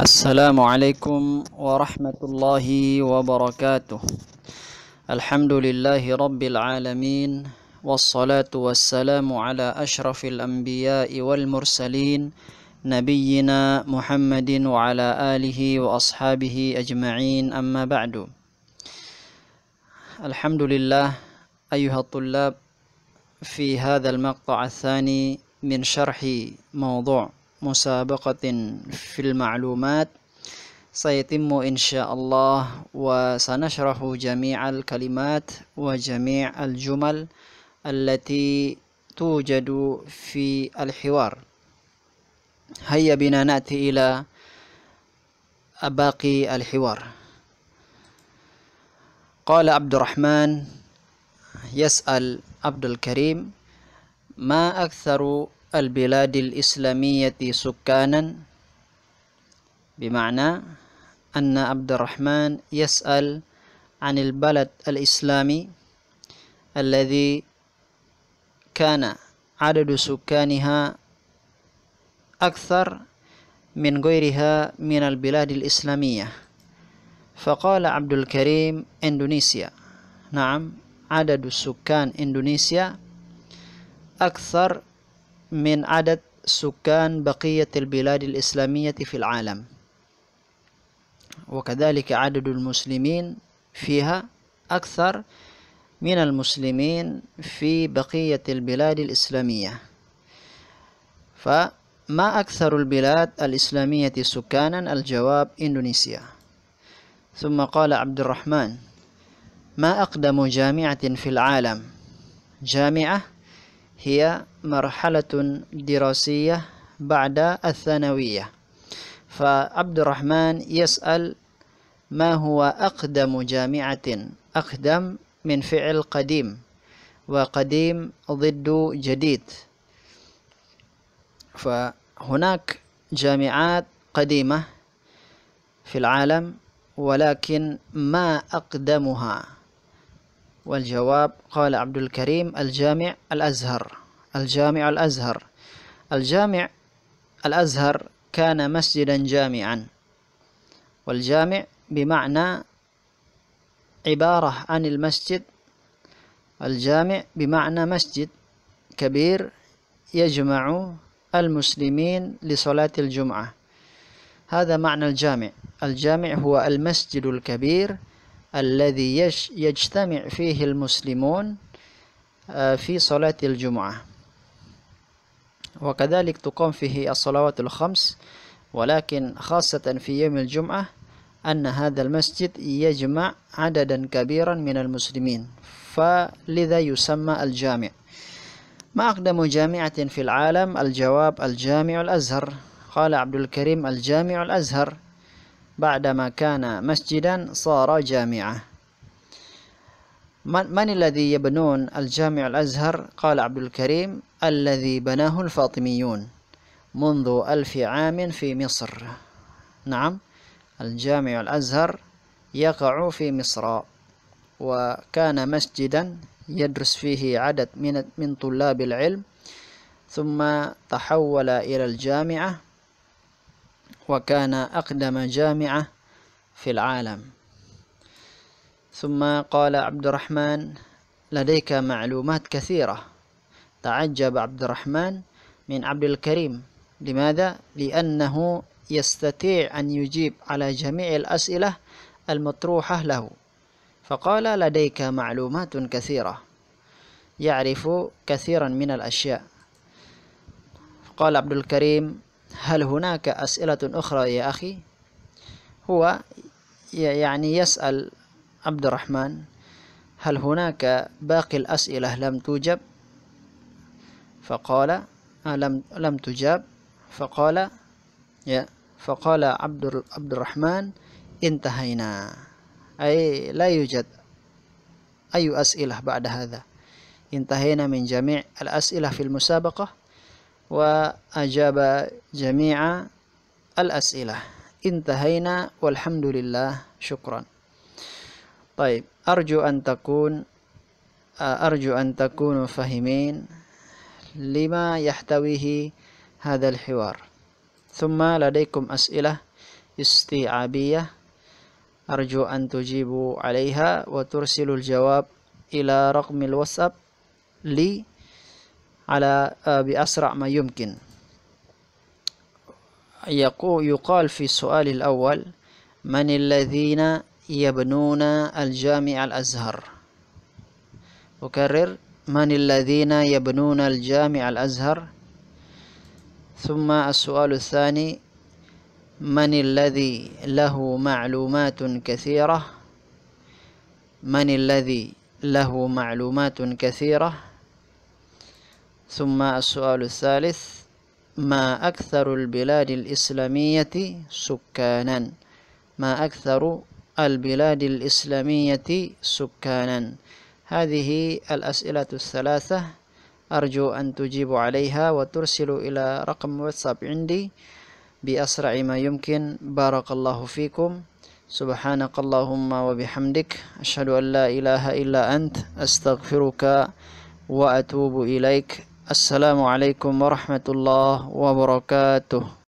السلام عليكم ورحمة الله وبركاته الحمد لله رب العالمين والصلاة والسلام على أشرف الأنبياء والمرسلين نبينا محمد وعلى آله وأصحابه أجمعين أما بعد الحمد لله أيها الطلاب في هذا المقطع الثاني من شرح موضوع مسابقة في المعلومات سيتم إن شاء الله وسنشرح جميع الكلمات وجميع الجمل التي توجد في الحوار هيا بنا نأتي إلى باقي الحوار قال عبد الرحمن يسأل عبد الكريم ما أكثر البلاد الإسلامية سكانا بمعنى أن عبد الرحمن يسأل عن البلد الإسلامي الذي كان عدد سكانها أكثر من غيرها من البلاد الإسلامية فقال عبد الكريم إندونيسيا نعم عدد السكان إندونيسيا أكثر من عدد سكان بقية البلاد الإسلامية في العالم وكذلك عدد المسلمين فيها أكثر من المسلمين في بقية البلاد الإسلامية فما أكثر البلاد الإسلامية سكانا الجواب إندونيسيا ثم قال عبد الرحمن ما أقدم جامعة في العالم جامعة هي مرحلة دراسية بعد الثانوية فعبد الرحمن يسأل ما هو أقدم جامعة أقدم من فعل قديم وقديم ضد جديد فهناك جامعات قديمة في العالم ولكن ما أقدمها والجواب قال عبد الكريم الجامع الأزهر الجامع الأزهر الجامع الأزهر كان مسجدا جامعا والجامع بمعنى عبارة عن المسجد الجامع بمعنى مسجد كبير يجمع المسلمين لصلاة الجمعة هذا معنى الجامع الجامع هو المسجد الكبير الذي يجتمع فيه المسلمون آه، في صلاة الجمعة وكذلك تقام فيه الصلوات الخمس ولكن خاصة في يوم الجمعة أن هذا المسجد يجمع عددا كبيرا من المسلمين فلذا يسمى الجامع ما أقدم جامعة في العالم الجواب الجامع الأزهر قال عبد الكريم الجامع الأزهر بعدما كان مسجدا صار جامعة من, من الذي يبنون الجامع الأزهر قال عبد الكريم الذي بناه الفاطميون منذ ألف عام في مصر نعم الجامع الأزهر يقع في مصر وكان مسجدا يدرس فيه عدد من, من طلاب العلم ثم تحول إلى الجامعة وكان أقدم جامعة في العالم ثم قال عبد الرحمن لديك معلومات كثيرة تعجب عبد الرحمن من عبد الكريم لماذا؟ لأنه يستطيع أن يجيب على جميع الأسئلة المطروحة له فقال لديك معلومات كثيرة يعرف كثيرا من الأشياء قال عبد الكريم هل هناك أسئلة أخرى يا أخي؟ هو يعني يسأل عبد الرحمن هل هناك باقي الأسئلة لم توجب فقال آه، لم لم تجاب فقال يا فقال عبد عبد الرحمن انتهينا أي لا يوجد أي أسئلة بعد هذا انتهينا من جميع الأسئلة في المسابقة وأجاب جميع الأسئلة انتهينا والحمد لله شكرا طيب أرجو أن تكون آه، أرجو أن تكونوا فاهمين لما يحتويه هذا الحوار ثم لديكم أسئلة استيعابية أرجو أن تجيبوا عليها وترسلوا الجواب إلى رقم الواتساب لي على آه، بأسرع ما يمكن يقال في السؤال الأول من الذين يبنون الجامع الأزهر أكرر من الذين يبنون الجامع الأزهر ثم السؤال الثاني من الذي له معلومات كثيرة من الذي له معلومات كثيرة ثم السؤال الثالث ما أكثر البلاد الإسلامية سكانا ما أكثر البلاد الإسلامية سكانا هذه الأسئلة الثلاثة أرجو أن تجيب عليها وترسلوا إلى رقم واتساب عندي بأسرع ما يمكن بارك الله فيكم سبحانك اللهم وبحمدك أشهد أن لا إله إلا أنت أستغفرك وأتوب إليك السلام عليكم ورحمة الله وبركاته